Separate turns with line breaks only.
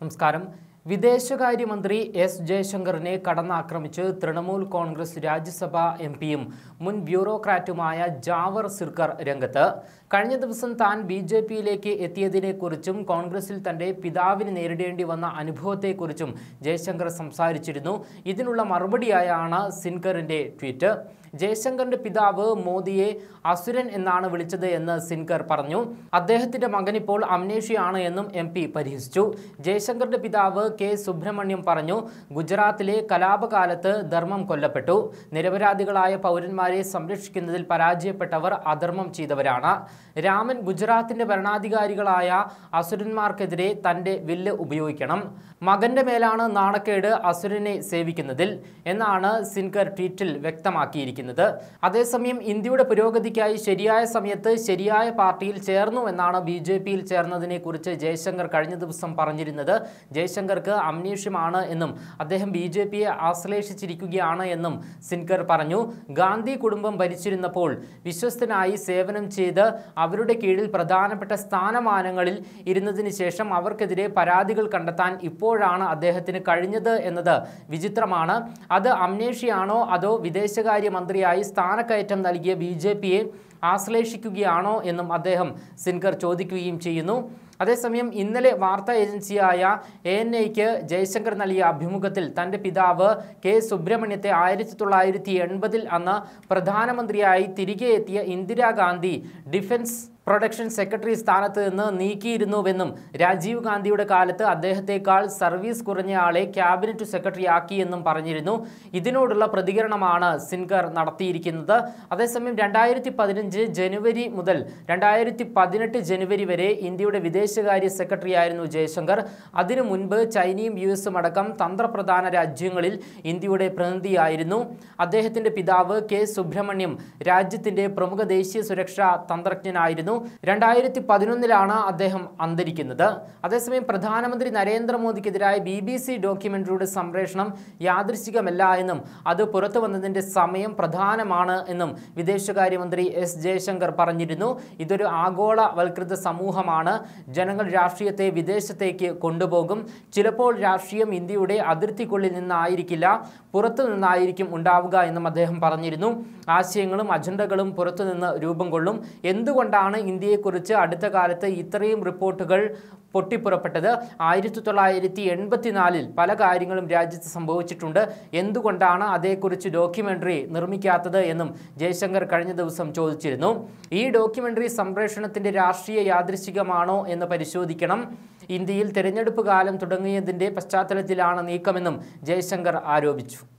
നമസ്കാരം വിദേശകാര്യമന്ത്രി എസ് ജയശങ്കറിനെ കടന്നാക്രമിച്ച് തൃണമൂൽ കോൺഗ്രസ് രാജ്യസഭാ എം പിയും മുൻ ബ്യൂറോക്രാറ്റുമായ ജാവർ സിർക്കർ രംഗത്ത് കഴിഞ്ഞ ദിവസം താൻ ബി ജെ പിയിലേക്ക് എത്തിയതിനെക്കുറിച്ചും കോൺഗ്രസിൽ തന്റെ പിതാവിന് നേരിടേണ്ടി വന്ന അനുഭവത്തെക്കുറിച്ചും ജയശങ്കർ സംസാരിച്ചിരുന്നു ഇതിനുള്ള മറുപടിയായാണ് സിൻകറിൻ്റെ ട്വീറ്റ് ജയശങ്കറിന്റെ പിതാവ് മോദിയെ അസുരൻ എന്നാണ് വിളിച്ചത് എന്ന് സിൻകർ പറഞ്ഞു അദ്ദേഹത്തിന്റെ മകനിപ്പോൾ അമ്നേഷിയാണ് എന്നും എം പി പരിഹസിച്ചു ജയശങ്കറിന്റെ പിതാവ് കെ സുബ്രഹ്മണ്യം പറഞ്ഞു ഗുജറാത്തിലെ കലാപകാലത്ത് ധർമ്മം കൊല്ലപ്പെട്ടു നിരപരാധികളായ പൗരന്മാരെ സംരക്ഷിക്കുന്നതിൽ പരാജയപ്പെട്ടവർ അധർമ്മം ചെയ്തവരാണ് രാമൻ ഗുജറാത്തിന്റെ ഭരണാധികാരികളായ അസുരന്മാർക്കെതിരെ തന്റെ വില്ല് ഉപയോഗിക്കണം മകന്റെ മേലാണ് നാണക്കേട് അസുരനെ സേവിക്കുന്നതിൽ എന്നാണ് സിൻകർ ട്വീറ്റിൽ വ്യക്തമാക്കിയിരിക്കുന്നത് അതേസമയം ഇന്ത്യയുടെ പുരോഗതിക്കായി ശരിയായ സമയത്ത് ശരിയായ പാർട്ടിയിൽ ചേർന്നു എന്നാണ് ബി ജെ പിയിൽ ചേർന്നതിനെക്കുറിച്ച് ജയശങ്കർ കഴിഞ്ഞ ദിവസം പറഞ്ഞിരുന്നത് ജയശങ്കർ ആളുകൾക്ക് അമ്നേഷ്യമാണ് എന്നും അദ്ദേഹം ബി ജെ പിയെ ആശ്ലേഷിച്ചിരിക്കുകയാണ് എന്നും സിൻകർ പറഞ്ഞു ഗാന്ധി കുടുംബം ഭരിച്ചിരുന്നപ്പോൾ വിശ്വസ്തനായി സേവനം ചെയ്ത് അവരുടെ കീഴിൽ പ്രധാനപ്പെട്ട സ്ഥാനമാനങ്ങളിൽ ഇരുന്നതിന് ശേഷം അവർക്കെതിരെ പരാതികൾ കണ്ടെത്താൻ ഇപ്പോഴാണ് അദ്ദേഹത്തിന് കഴിഞ്ഞത് എന്നത് വിചിത്രമാണ് അത് അമ്നേഷിയാണോ അതോ വിദേശകാര്യ മന്ത്രിയായി സ്ഥാനക്കയറ്റം നൽകിയ ബി ജെ പിയെ ആശ്ലേഷിക്കുകയാണോ എന്നും അദ്ദേഹം സിൻകർ ചോദിക്കുകയും ചെയ്യുന്നു അതേസമയം ഇന്നലെ വാർത്താ ഏജൻസിയായ എ എൻ ഐക്ക് ജയശങ്കർ നൽകിയ അഭിമുഖത്തിൽ തൻ്റെ പിതാവ് കെ സുബ്രഹ്മണ്യത്തെ ആയിരത്തി തൊള്ളായിരത്തി എൺപതിൽ അന്ന് പ്രധാനമന്ത്രിയായി തിരികെ എത്തിയ ഇന്ദിരാഗാന്ധി ഡിഫൻസ് പ്രൊഡക്ഷൻ സെക്രട്ടറി സ്ഥാനത്ത് നിന്ന് നീക്കിയിരുന്നുവെന്നും രാജീവ് ഗാന്ധിയുടെ കാലത്ത് അദ്ദേഹത്തെക്കാൾ സർവീസ് കുറഞ്ഞ ആളെ ക്യാബിനറ്റ് സെക്രട്ടറിയാക്കിയെന്നും പറഞ്ഞിരുന്നു ഇതിനോടുള്ള പ്രതികരണമാണ് സിൻഗർ നടത്തിയിരിക്കുന്നത് അതേസമയം രണ്ടായിരത്തി പതിനഞ്ച് ജനുവരി മുതൽ രണ്ടായിരത്തി പതിനെട്ട് ജനുവരി വരെ ഇന്ത്യയുടെ വിദേശകാര്യ സെക്രട്ടറി ആയിരുന്നു ജയശങ്കർ അതിനു മുൻപ് ചൈനയും യു എസും അടക്കം തന്ത്രപ്രധാന രാജ്യങ്ങളിൽ ഇന്ത്യയുടെ പ്രതിനിധിയായിരുന്നു അദ്ദേഹത്തിൻ്റെ പിതാവ് കെ സുബ്രഹ്മണ്യം രാജ്യത്തിൻ്റെ പ്രമുഖ ദേശീയ സുരക്ഷാ തന്ത്രജ്ഞനായിരുന്നു രണ്ടായിരത്തി പതിനൊന്നിലാണ് അദ്ദേഹം അന്തരിക്കുന്നത് അതേസമയം പ്രധാനമന്ത്രി നരേന്ദ്രമോദിക്കെതിരായ ബി ബി സി ഡോക്യുമെന്ററിയുടെ സംപ്രേഷണം യാദൃശ്ചികമല്ല എന്നും അത് പുറത്തു വന്നതിൻ്റെ സമയം പ്രധാനമാണ് എന്നും വിദേശകാര്യമന്ത്രി എസ് ജയശങ്കർ പറഞ്ഞിരുന്നു ഇതൊരു ആഗോളവൽകൃത സമൂഹമാണ് ജനങ്ങൾ രാഷ്ട്രീയത്തെ വിദേശത്തേക്ക് കൊണ്ടുപോകും ചിലപ്പോൾ രാഷ്ട്രീയം ഇന്ത്യയുടെ അതിർത്തിക്കുള്ളിൽ നിന്നായിരിക്കില്ല പുറത്തു നിന്നായിരിക്കും ഉണ്ടാവുക എന്നും അദ്ദേഹം പറഞ്ഞിരുന്നു ആശയങ്ങളും അജണ്ടകളും പുറത്തുനിന്ന് രൂപം കൊള്ളും എന്തുകൊണ്ടാണ് ഇന്ത്യയെക്കുറിച്ച് അടുത്ത കാലത്ത് ഇത്രയും റിപ്പോർട്ടുകൾ പൊട്ടിപ്പുറപ്പെട്ടത് ആയിരത്തി തൊള്ളായിരത്തി എൺപത്തിനാലിൽ പല കാര്യങ്ങളും രാജ്യത്ത് സംഭവിച്ചിട്ടുണ്ട് എന്തുകൊണ്ടാണ് അതേക്കുറിച്ച് ഡോക്യുമെൻ്ററി നിർമ്മിക്കാത്തത് എന്നും ജയശങ്കർ കഴിഞ്ഞ ദിവസം ചോദിച്ചിരുന്നു ഈ ഡോക്യുമെൻ്ററി സംപ്രേഷണത്തിൻ്റെ രാഷ്ട്രീയ യാദൃശികമാണോ എന്ന് പരിശോധിക്കണം ഇന്ത്യയിൽ തിരഞ്ഞെടുപ്പ് കാലം തുടങ്ങിയതിൻ്റെ പശ്ചാത്തലത്തിലാണ് നീക്കമെന്നും ജയശങ്കർ ആരോപിച്ചു